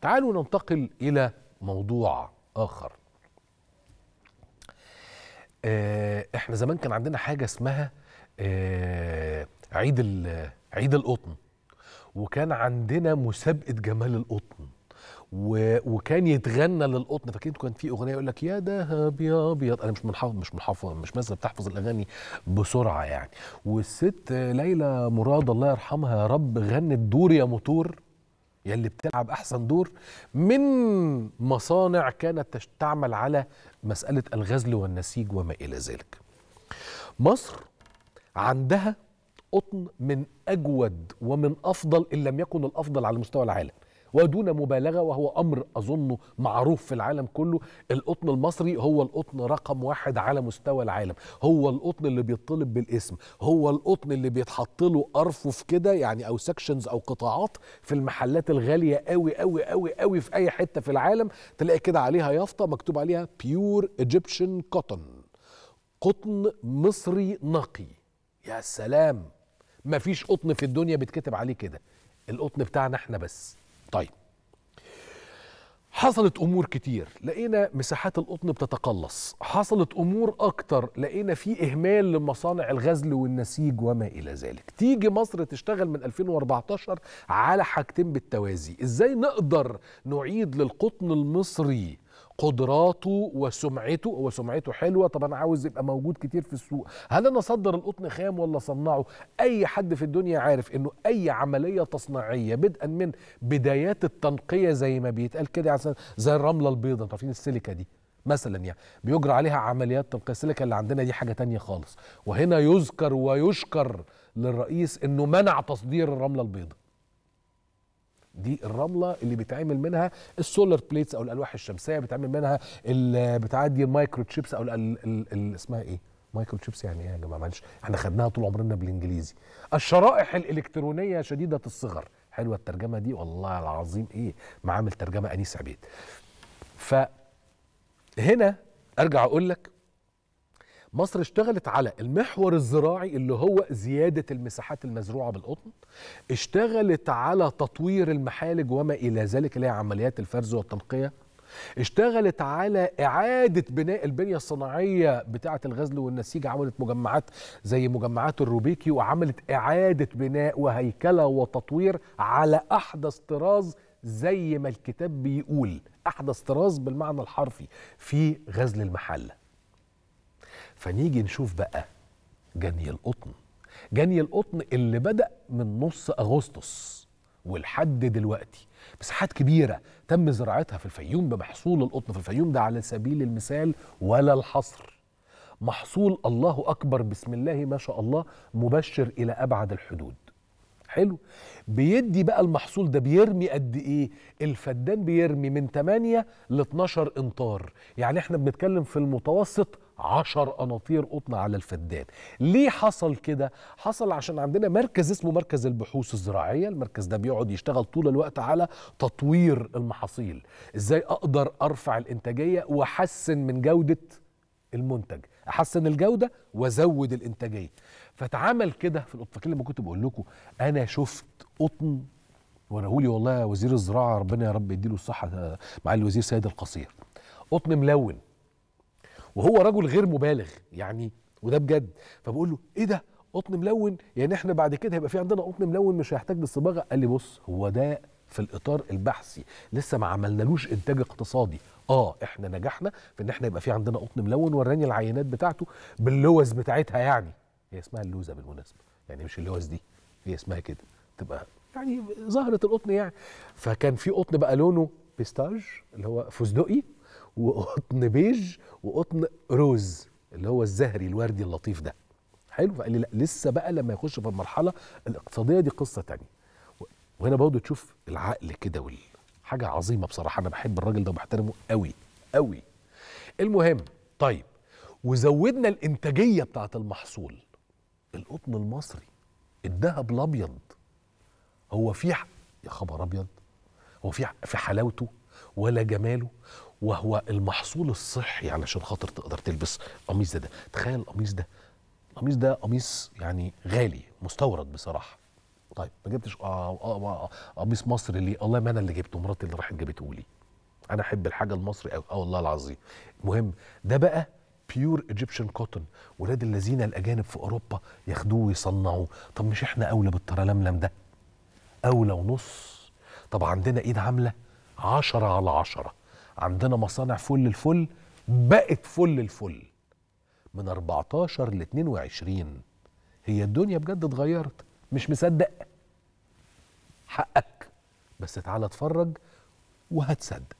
تعالوا ننتقل إلى موضوع آخر آه، احنا زمان كان عندنا حاجة اسمها آه، عيد عيد القطن وكان عندنا مسابقة جمال القطن وكان يتغنى للقطن فاكرين كان في اغنيه يقول لك يا دهب يا ابيض انا مش منحفظ مش منحافظ مش مثلا بتحفظ الاغاني بسرعه يعني والست ليلى مراد الله يرحمها يا رب غنت دور يا موتور يلي بتلعب احسن دور من مصانع كانت تعمل على مساله الغزل والنسيج وما الى ذلك. مصر عندها قطن من اجود ومن افضل ان لم يكن الافضل على مستوى العالم. ودون مبالغه وهو امر اظنه معروف في العالم كله القطن المصري هو القطن رقم واحد على مستوى العالم هو القطن اللي بيطلب بالاسم هو القطن اللي بيتحط له ارفف كده يعني او سكشنز او قطاعات في المحلات الغاليه قوي قوي قوي قوي في اي حته في العالم تلاقي كده عليها يافطه مكتوب عليها بيور ايجيبشن كوتن قطن مصري نقي يا سلام مفيش قطن في الدنيا بيتكتب عليه كده القطن بتاعنا احنا بس طيب حصلت امور كتير لقينا مساحات القطن بتتقلص حصلت امور اكتر لقينا في اهمال لمصانع الغزل والنسيج وما الى ذلك تيجي مصر تشتغل من 2014 على حاجتين بالتوازي ازاي نقدر نعيد للقطن المصري قدراته وسمعته هو سمعته حلوه طب انا عاوز يبقى موجود كتير في السوق هل انا اصدر القطن خام ولا اصنعه اي حد في الدنيا عارف انه اي عمليه تصنيعيه بدءا من بدايات التنقيه زي ما بيتقال كده يعني زي الرمله البيضاء انتوا عارفين السيليكا دي مثلا يعني بيجرى عليها عمليات تنقيه السيليكا اللي عندنا دي حاجه تانية خالص وهنا يذكر ويشكر للرئيس انه منع تصدير الرمله البيضاء دي الرمله اللي بيتعمل منها السولار بليتس او الالواح الشمسيه بيتعمل منها بتاعت دي المايكرو تشيبس او اسمها ايه مايكرو تشيبس يعني ايه يا جماعه معلش احنا خدناها طول عمرنا بالانجليزي الشرائح الالكترونيه شديده الصغر حلوه الترجمه دي والله العظيم ايه معامل ترجمه انيس عبيد ف هنا ارجع اقول لك مصر اشتغلت على المحور الزراعي اللي هو زيادة المساحات المزروعة بالقطن اشتغلت على تطوير المحالج وما إلى ذلك اللي هي عمليات الفرز والتنقية اشتغلت على إعادة بناء البنية الصناعية بتاعة الغزل والنسيج عملت مجمعات زي مجمعات الروبيكي وعملت إعادة بناء وهيكلة وتطوير على أحدث طراز زي ما الكتاب بيقول أحدث طراز بالمعنى الحرفي في غزل المحله فنيجي نشوف بقى جني القطن جني القطن اللي بدأ من نص أغسطس ولحد دلوقتي مساحات كبيرة تم زراعتها في الفيوم بمحصول القطن في الفيوم ده على سبيل المثال ولا الحصر محصول الله أكبر بسم الله ما شاء الله مبشر إلى أبعد الحدود حلو بيدي بقى المحصول ده بيرمي قد ايه الفدان بيرمي من 8 ل 12 امتار يعني احنا بنتكلم في المتوسط 10 قناطير قطن على الفدان ليه حصل كده حصل عشان عندنا مركز اسمه مركز البحوث الزراعيه المركز ده بيقعد يشتغل طول الوقت على تطوير المحاصيل ازاي اقدر ارفع الانتاجيه واحسن من جوده المنتج احسن الجوده وازود الانتاجيه فاتعمل كده في القطن فاكر لما كنت بقول لكم انا شفت قطن وانا هولي والله وزير الزراعه ربنا يا رب يديله الصحه معالي الوزير سيد القصير قطن ملون وهو رجل غير مبالغ يعني وده بجد فبقول له ايه ده قطن ملون يعني احنا بعد كده هيبقى في عندنا قطن ملون مش هيحتاج للصباغه قال لي بص هو ده في الاطار البحثي لسه ما عملنالوش انتاج اقتصادي اه احنا نجحنا في ان احنا يبقى في عندنا قطن ملون وراني العينات بتاعته باللوز بتاعتها يعني هي اسمها اللوزه بالمناسبه يعني مش اللوز دي هي اسمها كده تبقى يعني زهره القطن يعني فكان في قطن بقى لونه بيستاج اللي هو فستقي وقطن بيج وقطن روز اللي هو الزهري الوردي اللطيف ده حلو فقال لي لا لسه بقى لما يخش في المرحله الاقتصاديه دي قصه ثانيه وهنا برضه تشوف العقل كده وال حاجه عظيمه بصراحه انا بحب الراجل ده وبحترمه قوي قوي المهم طيب وزودنا الانتاجيه بتاعه المحصول القطن المصري الذهب الابيض هو في يا خبر ابيض هو في في حلاوته ولا جماله وهو المحصول الصحي علشان يعني خاطر تقدر تلبس قميص ده, ده تخيل القميص ده القميص ده قميص يعني غالي مستورد بصراحه طيب ما جبتش آه، آه، آه، قميص مصري ليه الله ما انا اللي جبته مراتي اللي راحت جابته لي انا احب الحاجه المصري قوي اه والله العظيم المهم ده بقى بيور ايجيبشن كوتون ولاد الذين الاجانب في اوروبا ياخدوه ويصنعوه طب مش احنا اولى بالترلملم ده اولى ونص طب عندنا ايد عامله 10 على 10 عندنا مصانع فل الفل بقت فل الفل من 14 ل 22 هي الدنيا بجد اتغيرت مش مصدق حقك بس تعالى اتفرج وهتصدق